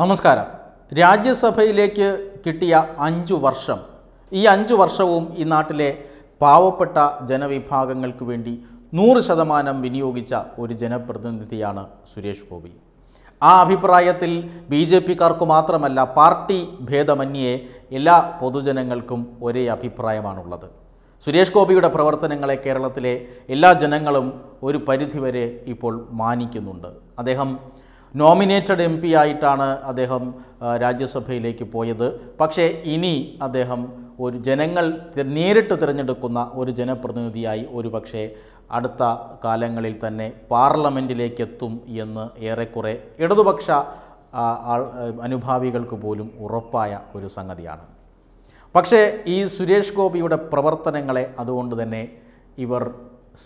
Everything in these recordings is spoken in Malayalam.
നമസ്കാരം രാജ്യസഭയിലേക്ക് കിട്ടിയ അഞ്ചു വർഷം ഈ അഞ്ചു വർഷവും ഈ നാട്ടിലെ പാവപ്പെട്ട ജനവിഭാഗങ്ങൾക്ക് വേണ്ടി നൂറ് ശതമാനം വിനിയോഗിച്ച ഒരു ജനപ്രതിനിധിയാണ് സുരേഷ് ഗോപി ആ അഭിപ്രായത്തിൽ ബി ജെ പിക്കാർക്ക് മാത്രമല്ല പാർട്ടി ഭേദമന്യേ എല്ലാ പൊതുജനങ്ങൾക്കും ഒരേ അഭിപ്രായമാണുള്ളത് സുരേഷ് ഗോപിയുടെ പ്രവർത്തനങ്ങളെ കേരളത്തിലെ എല്ലാ ജനങ്ങളും ഒരു പരിധിവരെ ഇപ്പോൾ മാനിക്കുന്നുണ്ട് അദ്ദേഹം നോമിനേറ്റഡ് എം പി ആയിട്ടാണ് അദ്ദേഹം രാജ്യസഭയിലേക്ക് പോയത് പക്ഷേ ഇനി അദ്ദേഹം ഒരു ജനങ്ങൾ നേരിട്ട് തിരഞ്ഞെടുക്കുന്ന ഒരു ജനപ്രതിനിധിയായി പക്ഷേ അടുത്ത കാലങ്ങളിൽ തന്നെ പാർലമെൻറ്റിലേക്ക് എത്തും എന്ന് ഏറെക്കുറെ ഇടതുപക്ഷ അനുഭാവികൾക്ക് പോലും ഉറപ്പായ ഒരു സംഗതിയാണ് പക്ഷേ ഈ സുരേഷ് ഗോപിയുടെ പ്രവർത്തനങ്ങളെ അതുകൊണ്ട് തന്നെ ഇവർ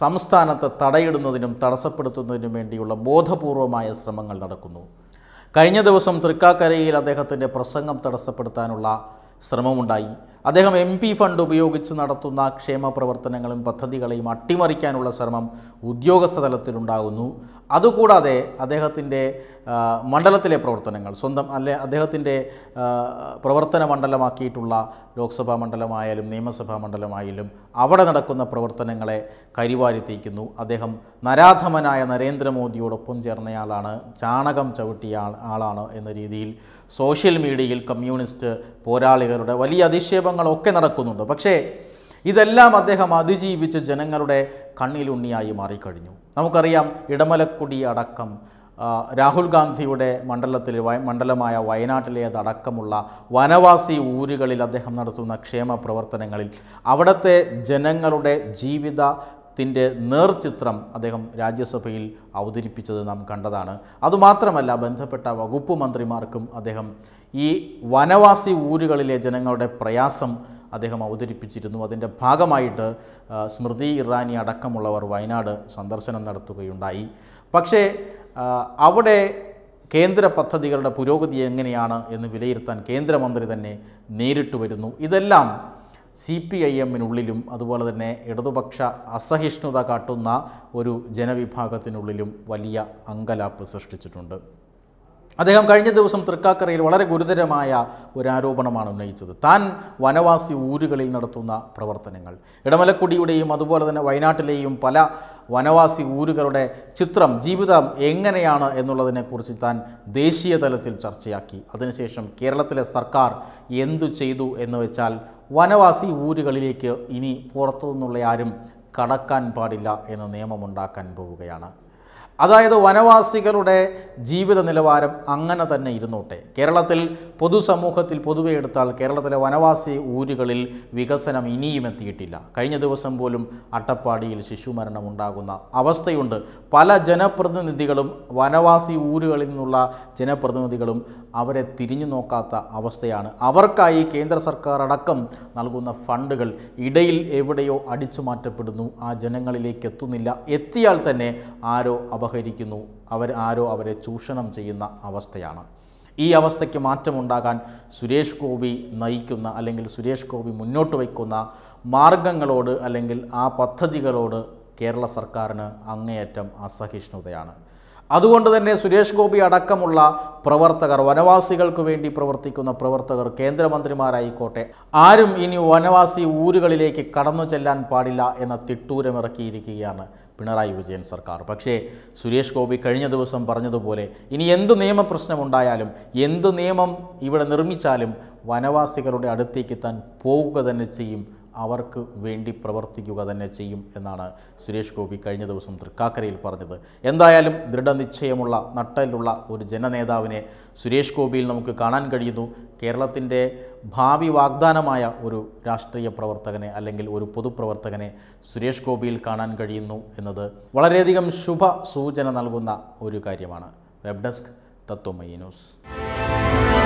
സംസ്ഥാനത്ത് തടയിടുന്നതിനും തടസ്സപ്പെടുത്തുന്നതിനും വേണ്ടിയുള്ള ബോധപൂർവമായ ശ്രമങ്ങൾ നടക്കുന്നു കഴിഞ്ഞ ദിവസം തൃക്കാക്കരയിൽ അദ്ദേഹത്തിൻ്റെ പ്രസംഗം തടസ്സപ്പെടുത്താനുള്ള ശ്രമമുണ്ടായി അദ്ദേഹം എം പി ഫണ്ട് ഉപയോഗിച്ച് നടത്തുന്ന ക്ഷേമ പ്രവർത്തനങ്ങളും പദ്ധതികളെയും അട്ടിമറിക്കാനുള്ള ശ്രമം ഉദ്യോഗസ്ഥ തലത്തിലുണ്ടാകുന്നു അതുകൂടാതെ അദ്ദേഹത്തിൻ്റെ മണ്ഡലത്തിലെ പ്രവർത്തനങ്ങൾ സ്വന്തം അല്ലെ അദ്ദേഹത്തിൻ്റെ പ്രവർത്തന മണ്ഡലമാക്കിയിട്ടുള്ള ലോക്സഭാ മണ്ഡലമായാലും നിയമസഭാ മണ്ഡലമായാലും അവിടെ നടക്കുന്ന പ്രവർത്തനങ്ങളെ കരിവാരിത്തേക്കുന്നു അദ്ദേഹം നരാധമനായ നരേന്ദ്രമോദിയോടൊപ്പം ചേർന്നയാളാണ് ചാണകം ചവിട്ടിയ ആളാണ് എന്ന രീതിയിൽ സോഷ്യൽ മീഡിയയിൽ കമ്മ്യൂണിസ്റ്റ് പോരാളികളുടെ വലിയ അധിക്ഷേപം ഒക്കെ നടക്കുന്നുണ്ട് പക്ഷേ ഇതെല്ലാം അദ്ദേഹം അതിജീവിച്ച് ജനങ്ങളുടെ കണ്ണിലുണ്ണിയായി മാറിക്കഴിഞ്ഞു നമുക്കറിയാം ഇടമലക്കുടി അടക്കം രാഹുൽ ഗാന്ധിയുടെ മണ്ഡലത്തിൽ മണ്ഡലമായ വയനാട്ടിലെ അതടക്കമുള്ള വനവാസി ഊരുകളിൽ അദ്ദേഹം നടത്തുന്ന ക്ഷേമ പ്രവർത്തനങ്ങളിൽ അവിടുത്തെ ജനങ്ങളുടെ ജീവിത ത്തിൻ്റെ നേർചിത്രം അദ്ദേഹം രാജ്യസഭയിൽ അവതരിപ്പിച്ചത് നാം കണ്ടതാണ് അതുമാത്രമല്ല ബന്ധപ്പെട്ട വകുപ്പ് മന്ത്രിമാർക്കും അദ്ദേഹം ഈ വനവാസി ഊരുകളിലെ ജനങ്ങളുടെ പ്രയാസം അദ്ദേഹം അവതരിപ്പിച്ചിരുന്നു അതിൻ്റെ ഭാഗമായിട്ട് സ്മൃതി ഇറാനി അടക്കമുള്ളവർ വയനാട് സന്ദർശനം നടത്തുകയുണ്ടായി പക്ഷേ അവിടെ കേന്ദ്ര പദ്ധതികളുടെ പുരോഗതി എങ്ങനെയാണ് എന്ന് വിലയിരുത്താൻ കേന്ദ്രമന്ത്രി തന്നെ നേരിട്ട് വരുന്നു ഇതെല്ലാം സി പി ഐ എമ്മിനുള്ളിലും അതുപോലെ തന്നെ ഇടതുപക്ഷ അസഹിഷ്ണുത കാട്ടുന്ന ഒരു ജനവിഭാഗത്തിനുള്ളിലും വലിയ അങ്കലാപ്പ് സൃഷ്ടിച്ചിട്ടുണ്ട് അദ്ദേഹം കഴിഞ്ഞ ദിവസം തൃക്കാക്കരയിൽ വളരെ ഗുരുതരമായ ഒരു ആരോപണമാണ് ഉന്നയിച്ചത് താൻ വനവാസി ഊരുകളിൽ നടത്തുന്ന പ്രവർത്തനങ്ങൾ ഇടമലക്കുടിയുടെയും അതുപോലെ തന്നെ വയനാട്ടിലെയും പല വനവാസി ഊരുകളുടെ ചിത്രം ജീവിതം എങ്ങനെയാണ് എന്നുള്ളതിനെക്കുറിച്ച് താൻ ദേശീയ തലത്തിൽ ചർച്ചയാക്കി അതിനുശേഷം കേരളത്തിലെ സർക്കാർ എന്തു ചെയ്തു എന്ന് വെച്ചാൽ വനവാസി ഊരുകളിലേക്ക് ഇനി പുറത്തുനിന്നുള്ള ആരും കടക്കാൻ പാടില്ല എന്ന നിയമമുണ്ടാക്കാൻ പോവുകയാണ് അതായത് വനവാസികളുടെ ജീവിത നിലവാരം അങ്ങനെ തന്നെ ഇരുന്നോട്ടെ കേരളത്തിൽ പൊതുസമൂഹത്തിൽ പൊതുവെ എടുത്താൽ കേരളത്തിലെ വനവാസി ഊരുകളിൽ വികസനം ഇനിയും എത്തിയിട്ടില്ല കഴിഞ്ഞ ദിവസം പോലും അട്ടപ്പാടിയിൽ ശിശുമരണം ഉണ്ടാകുന്ന അവസ്ഥയുണ്ട് പല ജനപ്രതിനിധികളും വനവാസി ഊരുകളിൽ നിന്നുള്ള ജനപ്രതിനിധികളും അവരെ തിരിഞ്ഞു നോക്കാത്ത അവസ്ഥയാണ് അവർക്കായി കേന്ദ്ര സർക്കാർ അടക്കം നൽകുന്ന ഫണ്ടുകൾ ഇടയിൽ എവിടെയോ അടിച്ചു മാറ്റപ്പെടുന്നു ആ ജനങ്ങളിലേക്ക് എത്തുന്നില്ല എത്തിയാൽ തന്നെ ആരോ അപഹരിക്കുന്നു അവർ ആരോ അവരെ ചൂഷണം ചെയ്യുന്ന അവസ്ഥയാണ് ഈ അവസ്ഥയ്ക്ക് മാറ്റമുണ്ടാകാൻ സുരേഷ് ഗോപി നയിക്കുന്ന അല്ലെങ്കിൽ സുരേഷ് ഗോപി മുന്നോട്ട് വയ്ക്കുന്ന മാർഗങ്ങളോട് അല്ലെങ്കിൽ ആ പദ്ധതികളോട് കേരള സർക്കാരിന് അങ്ങേയറ്റം അസഹിഷ്ണുതയാണ് അതുകൊണ്ട് തന്നെ സുരേഷ് ഗോപി അടക്കമുള്ള പ്രവർത്തകർ വനവാസികൾക്ക് വേണ്ടി പ്രവർത്തിക്കുന്ന പ്രവർത്തകർ കേന്ദ്രമന്ത്രിമാരായിക്കോട്ടെ ആരും ഇനി വനവാസി ഊരുകളിലേക്ക് കടന്നു ചെല്ലാൻ പാടില്ല എന്ന തിട്ടൂരമിറക്കിയിരിക്കുകയാണ് പിണറായി വിജയൻ സർക്കാർ പക്ഷേ സുരേഷ് ഗോപി കഴിഞ്ഞ ദിവസം പറഞ്ഞതുപോലെ ഇനി എന്ത് പ്രശ്നമുണ്ടായാലും എന്ത് നിയമം ഇവിടെ നിർമ്മിച്ചാലും വനവാസികളുടെ അടുത്തേക്ക് താൻ പോവുക തന്നെ ചെയ്യും അവർക്ക് വേണ്ടി പ്രവർത്തിക്കുക തന്നെ ചെയ്യും എന്നാണ് സുരേഷ് ഗോപി കഴിഞ്ഞ ദിവസം തൃക്കാക്കരയിൽ പറഞ്ഞത് എന്തായാലും ദൃഢനിശ്ചയമുള്ള നട്ടലുള്ള ഒരു ജനനേതാവിനെ സുരേഷ് ഗോപിയിൽ നമുക്ക് കാണാൻ കഴിയുന്നു കേരളത്തിൻ്റെ ഭാവി വാഗ്ദാനമായ ഒരു രാഷ്ട്രീയ പ്രവർത്തകനെ അല്ലെങ്കിൽ ഒരു പൊതുപ്രവർത്തകനെ സുരേഷ് ഗോപിയിൽ കാണാൻ കഴിയുന്നു എന്നത് വളരെയധികം ശുഭ സൂചന നൽകുന്ന ഒരു കാര്യമാണ് വെബ് ഡെസ്ക് തത്വമയി ന്യൂസ്